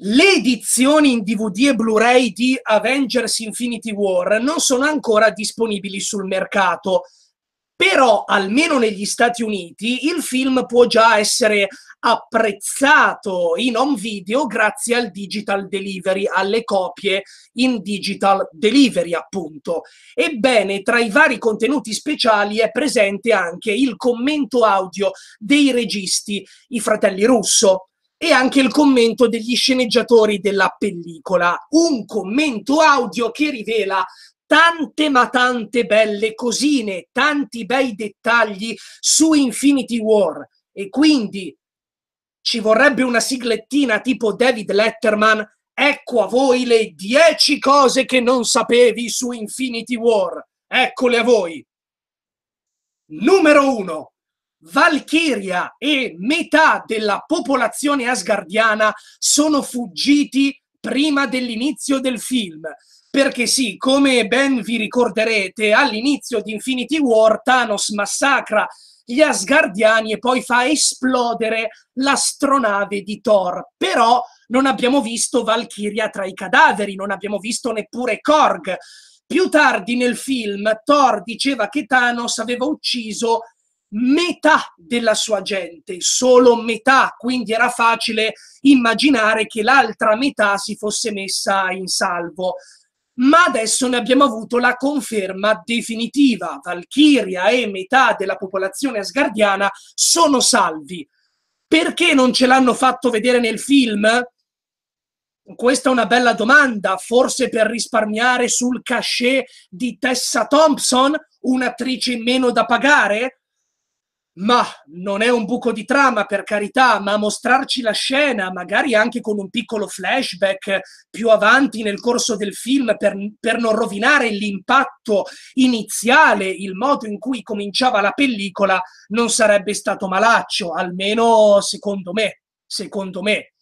le edizioni in DVD e Blu-ray di Avengers Infinity War non sono ancora disponibili sul mercato, però almeno negli Stati Uniti il film può già essere apprezzato in home video grazie al digital delivery, alle copie in digital delivery appunto. Ebbene, tra i vari contenuti speciali è presente anche il commento audio dei registi, i fratelli Russo, e anche il commento degli sceneggiatori della pellicola, un commento audio che rivela tante ma tante belle cosine, tanti bei dettagli su Infinity War e quindi ci vorrebbe una siglettina tipo David Letterman, ecco a voi le 10 cose che non sapevi su Infinity War, eccole a voi. Numero 1. Valchiria e metà della popolazione asgardiana sono fuggiti prima dell'inizio del film. Perché sì, come ben vi ricorderete, all'inizio di Infinity War Thanos massacra gli Asgardiani e poi fa esplodere l'astronave di Thor. Però non abbiamo visto Valkyria tra i cadaveri, non abbiamo visto neppure Korg. Più tardi nel film Thor diceva che Thanos aveva ucciso metà della sua gente, solo metà, quindi era facile immaginare che l'altra metà si fosse messa in salvo. Ma adesso ne abbiamo avuto la conferma definitiva. Valchiria e metà della popolazione asgardiana sono salvi. Perché non ce l'hanno fatto vedere nel film? Questa è una bella domanda, forse per risparmiare sul cachet di Tessa Thompson, un'attrice in meno da pagare? ma non è un buco di trama per carità, ma mostrarci la scena, magari anche con un piccolo flashback più avanti nel corso del film per, per non rovinare l'impatto iniziale, il modo in cui cominciava la pellicola, non sarebbe stato malaccio, almeno secondo me, secondo me.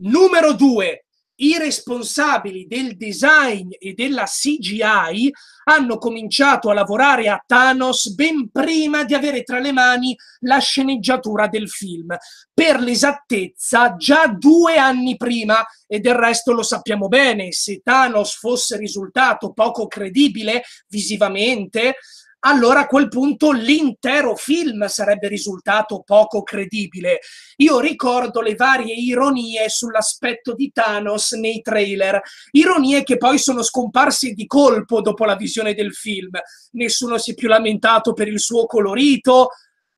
Numero due, i responsabili del design e della CGI hanno cominciato a lavorare a Thanos ben prima di avere tra le mani la sceneggiatura del film. Per l'esattezza, già due anni prima, e del resto lo sappiamo bene, se Thanos fosse risultato poco credibile visivamente, allora a quel punto l'intero film sarebbe risultato poco credibile. Io ricordo le varie ironie sull'aspetto di Thanos nei trailer, ironie che poi sono scomparse di colpo dopo la visione del film. Nessuno si è più lamentato per il suo colorito.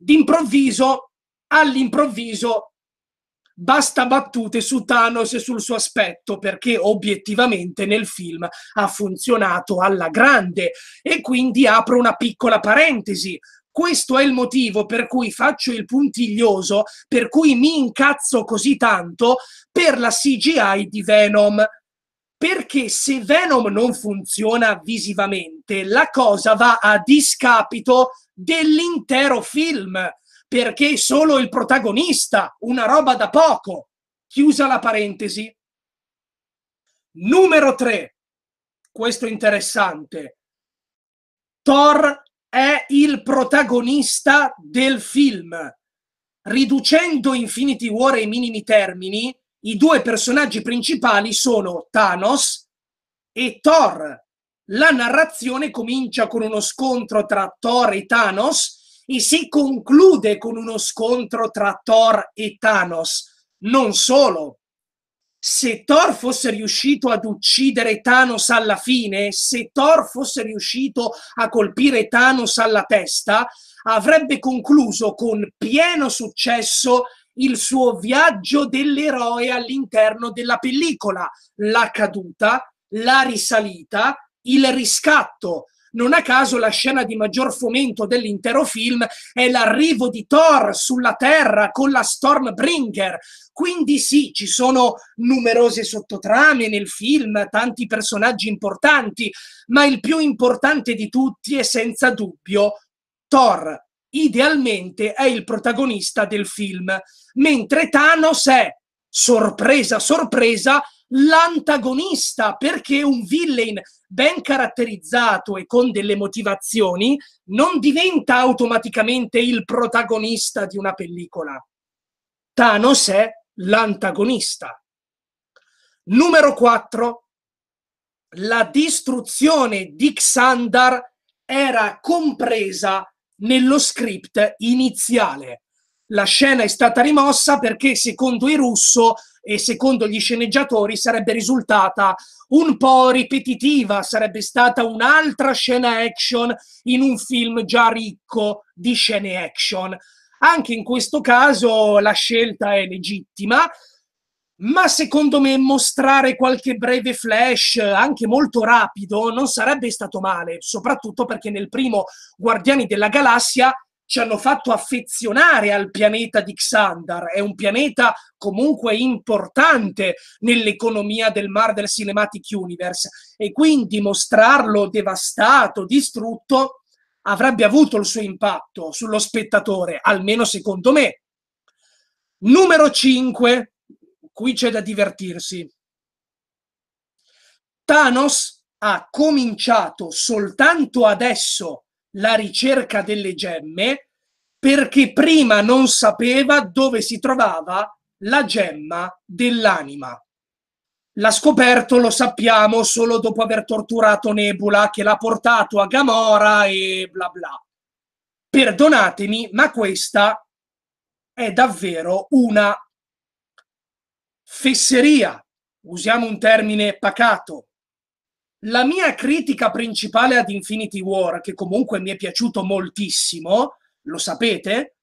D'improvviso, all'improvviso, basta battute su Thanos e sul suo aspetto perché obiettivamente nel film ha funzionato alla grande e quindi apro una piccola parentesi questo è il motivo per cui faccio il puntiglioso, per cui mi incazzo così tanto per la CGI di Venom. Perché se Venom non funziona visivamente, la cosa va a discapito dell'intero film perché è solo il protagonista, una roba da poco. Chiusa la parentesi. Numero 3. Questo è interessante. Thor è il protagonista del film. Riducendo Infinity War ai minimi termini, i due personaggi principali sono Thanos e Thor. La narrazione comincia con uno scontro tra Thor e Thanos e si conclude con uno scontro tra Thor e Thanos. Non solo, se Thor fosse riuscito ad uccidere Thanos alla fine, se Thor fosse riuscito a colpire Thanos alla testa, avrebbe concluso con pieno successo il suo viaggio dell'eroe all'interno della pellicola, la caduta, la risalita, il riscatto, non a caso la scena di maggior fomento dell'intero film è l'arrivo di Thor sulla Terra con la Stormbringer. Quindi sì, ci sono numerose sottotrame nel film, tanti personaggi importanti, ma il più importante di tutti è senza dubbio Thor. Idealmente è il protagonista del film, mentre Thanos è, sorpresa, sorpresa, l'antagonista, perché un villain ben caratterizzato e con delle motivazioni non diventa automaticamente il protagonista di una pellicola. Thanos è l'antagonista. Numero 4. La distruzione di Xandar era compresa nello script iniziale. La scena è stata rimossa perché, secondo i russo, e secondo gli sceneggiatori sarebbe risultata un po' ripetitiva, sarebbe stata un'altra scena action in un film già ricco di scene action. Anche in questo caso la scelta è legittima, ma secondo me mostrare qualche breve flash, anche molto rapido, non sarebbe stato male, soprattutto perché nel primo Guardiani della Galassia ci hanno fatto affezionare al pianeta di Xandar. È un pianeta comunque importante nell'economia del Marvel Cinematic Universe e quindi mostrarlo devastato, distrutto, avrebbe avuto il suo impatto sullo spettatore, almeno secondo me. Numero 5, qui c'è da divertirsi. Thanos ha cominciato soltanto adesso la ricerca delle gemme perché prima non sapeva dove si trovava la gemma dell'anima. L'ha scoperto, lo sappiamo, solo dopo aver torturato Nebula che l'ha portato a Gamora e bla bla. Perdonatemi, ma questa è davvero una fesseria. Usiamo un termine pacato, la mia critica principale ad Infinity War, che comunque mi è piaciuto moltissimo, lo sapete,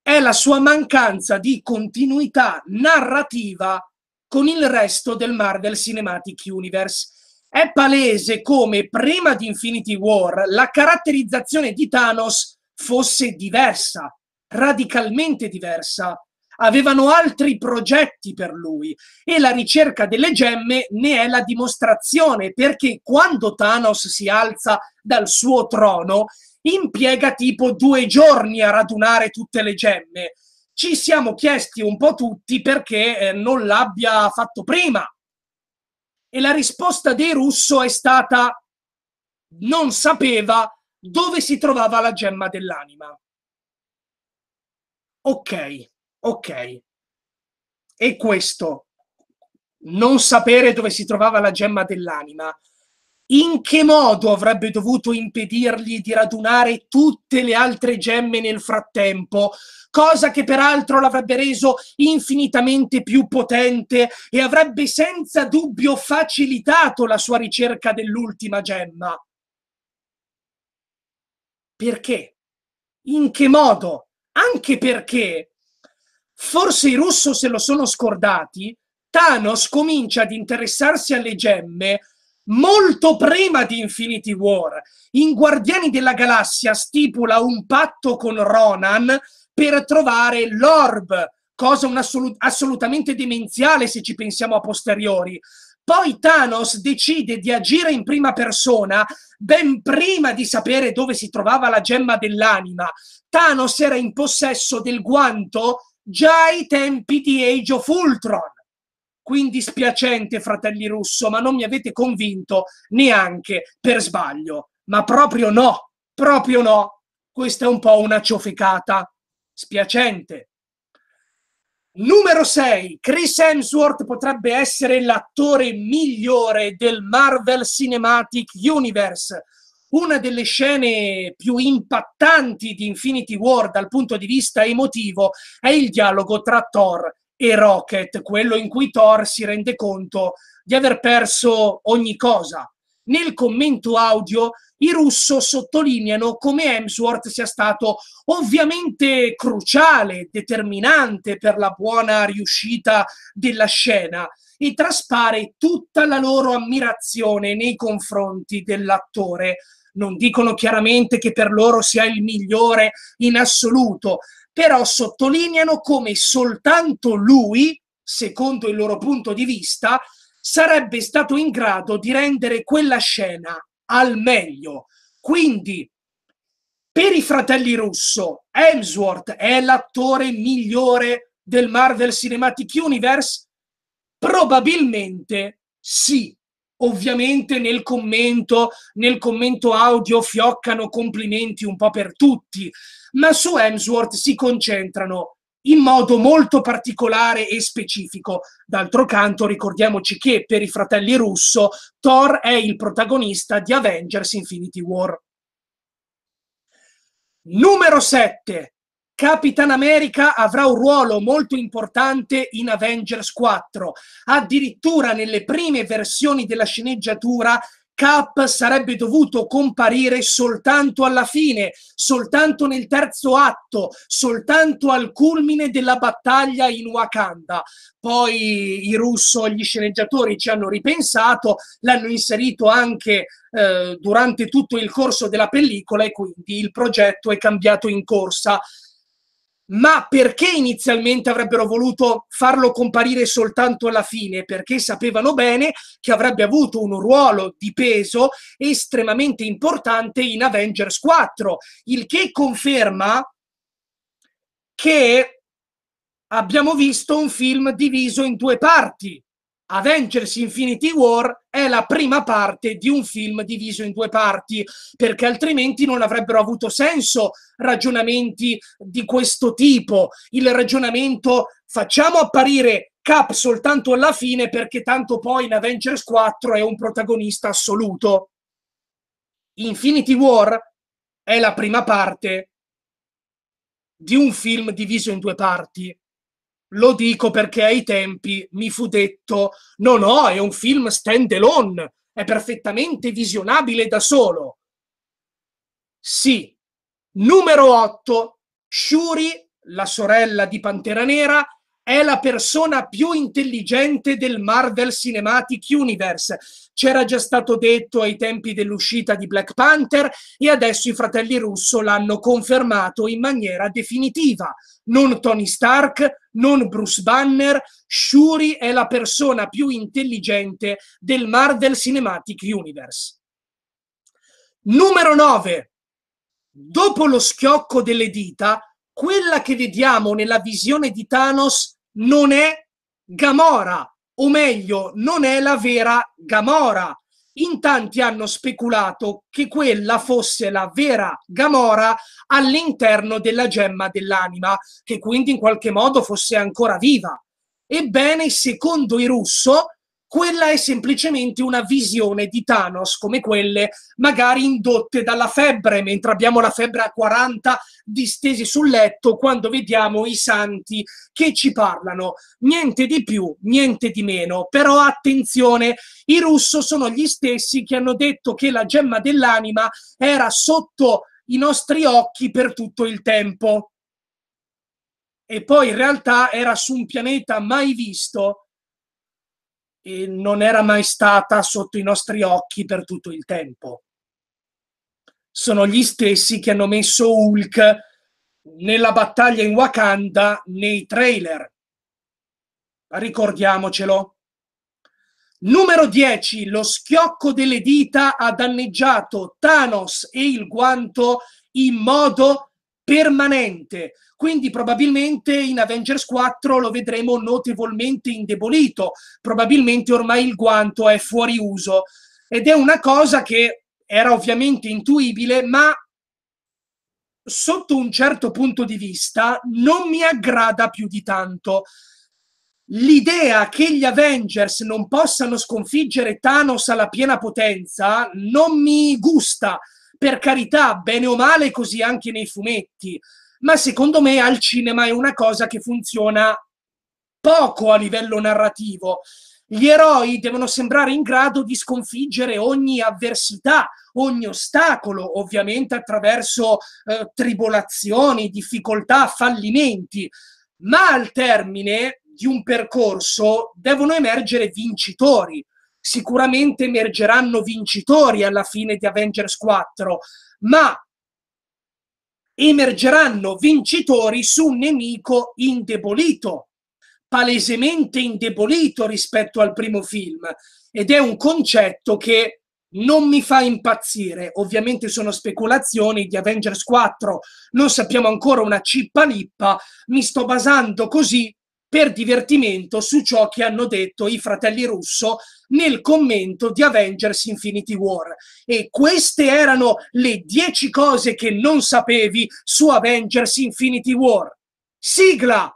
è la sua mancanza di continuità narrativa con il resto del Marvel Cinematic Universe. È palese come prima di Infinity War la caratterizzazione di Thanos fosse diversa, radicalmente diversa avevano altri progetti per lui e la ricerca delle gemme ne è la dimostrazione perché quando Thanos si alza dal suo trono impiega tipo due giorni a radunare tutte le gemme. Ci siamo chiesti un po' tutti perché eh, non l'abbia fatto prima. E la risposta dei russo è stata non sapeva dove si trovava la gemma dell'anima. Ok, Ok. E questo, non sapere dove si trovava la gemma dell'anima, in che modo avrebbe dovuto impedirgli di radunare tutte le altre gemme nel frattempo, cosa che peraltro l'avrebbe reso infinitamente più potente e avrebbe senza dubbio facilitato la sua ricerca dell'ultima gemma. Perché? In che modo? Anche perché Forse i russo se lo sono scordati, Thanos comincia ad interessarsi alle gemme molto prima di Infinity War. In Guardiani della Galassia stipula un patto con Ronan per trovare l'orb, cosa assolut- assolutamente demenziale se ci pensiamo a posteriori. Poi Thanos decide di agire in prima persona ben prima di sapere dove si trovava la gemma dell'anima. Thanos era in possesso del guanto già ai tempi di Age of Ultron. Quindi spiacente, fratelli russo, ma non mi avete convinto neanche per sbaglio. Ma proprio no, proprio no. Questa è un po' una ciofecata. Spiacente. Numero 6. Chris Hemsworth potrebbe essere l'attore migliore del Marvel Cinematic Universe. Una delle scene più impattanti di Infinity War dal punto di vista emotivo è il dialogo tra Thor e Rocket, quello in cui Thor si rende conto di aver perso ogni cosa. Nel commento audio i russo sottolineano come Hemsworth sia stato ovviamente cruciale, determinante per la buona riuscita della scena, e traspare tutta la loro ammirazione nei confronti dell'attore. Non dicono chiaramente che per loro sia il migliore in assoluto, però sottolineano come soltanto lui, secondo il loro punto di vista, sarebbe stato in grado di rendere quella scena al meglio. Quindi, per i fratelli russo, Hemsworth è l'attore migliore del Marvel Cinematic Universe? Probabilmente sì. Ovviamente nel commento, nel commento audio fioccano complimenti un po' per tutti, ma su Hemsworth si concentrano in modo molto particolare e specifico. D'altro canto, ricordiamoci che per i fratelli russo Thor è il protagonista di Avengers Infinity War. Numero 7. Capitan America avrà un ruolo molto importante in Avengers 4. Addirittura nelle prime versioni della sceneggiatura Cap sarebbe dovuto comparire soltanto alla fine, soltanto nel terzo atto, soltanto al culmine della battaglia in Wakanda. Poi i russo, e gli sceneggiatori ci hanno ripensato, l'hanno inserito anche eh, durante tutto il corso della pellicola e quindi il progetto è cambiato in corsa ma perché inizialmente avrebbero voluto farlo comparire soltanto alla fine? Perché sapevano bene che avrebbe avuto un ruolo di peso estremamente importante in Avengers 4, il che conferma che abbiamo visto un film diviso in due parti, Avengers Infinity War è la prima parte di un film diviso in due parti, perché altrimenti non avrebbero avuto senso ragionamenti di questo tipo. Il ragionamento facciamo apparire Cap soltanto alla fine perché tanto poi in Avengers 4 è un protagonista assoluto. Infinity War è la prima parte di un film diviso in due parti lo dico perché ai tempi mi fu detto no no è un film stand alone è perfettamente visionabile da solo sì numero 8 Shuri la sorella di Pantera Nera è la persona più intelligente del Marvel Cinematic Universe. C'era già stato detto ai tempi dell'uscita di Black Panther e adesso i fratelli russo l'hanno confermato in maniera definitiva. Non Tony Stark, non Bruce Banner, Shuri è la persona più intelligente del Marvel Cinematic Universe. Numero 9. Dopo lo schiocco delle dita, quella che vediamo nella visione di Thanos è non è Gamora, o meglio, non è la vera Gamora. In tanti hanno speculato che quella fosse la vera Gamora all'interno della gemma dell'anima, che quindi in qualche modo fosse ancora viva. Ebbene, secondo i russo, quella è semplicemente una visione di Thanos, come quelle magari indotte dalla febbre, mentre abbiamo la febbre a 40 distesi sul letto quando vediamo i santi che ci parlano. Niente di più, niente di meno. Però attenzione, i russo sono gli stessi che hanno detto che la gemma dell'anima era sotto i nostri occhi per tutto il tempo. E poi in realtà era su un pianeta mai visto e non era mai stata sotto i nostri occhi per tutto il tempo. Sono gli stessi che hanno messo Hulk nella battaglia in Wakanda nei trailer. Ricordiamocelo. Numero 10. Lo schiocco delle dita ha danneggiato Thanos e il guanto in modo permanente. Quindi probabilmente in Avengers 4 lo vedremo notevolmente indebolito, probabilmente ormai il guanto è fuori uso. Ed è una cosa che era ovviamente intuibile, ma sotto un certo punto di vista non mi aggrada più di tanto. L'idea che gli Avengers non possano sconfiggere Thanos alla piena potenza non mi gusta. Per carità, bene o male, così anche nei fumetti ma secondo me al cinema è una cosa che funziona poco a livello narrativo. Gli eroi devono sembrare in grado di sconfiggere ogni avversità, ogni ostacolo, ovviamente attraverso eh, tribolazioni, difficoltà, fallimenti, ma al termine di un percorso devono emergere vincitori. Sicuramente emergeranno vincitori alla fine di Avengers 4, ma emergeranno vincitori su un nemico indebolito, palesemente indebolito rispetto al primo film. Ed è un concetto che non mi fa impazzire. Ovviamente sono speculazioni di Avengers 4, non sappiamo ancora una cippa lippa, mi sto basando così per divertimento su ciò che hanno detto i fratelli russo nel commento di Avengers Infinity War. E queste erano le 10 cose che non sapevi su Avengers Infinity War. Sigla!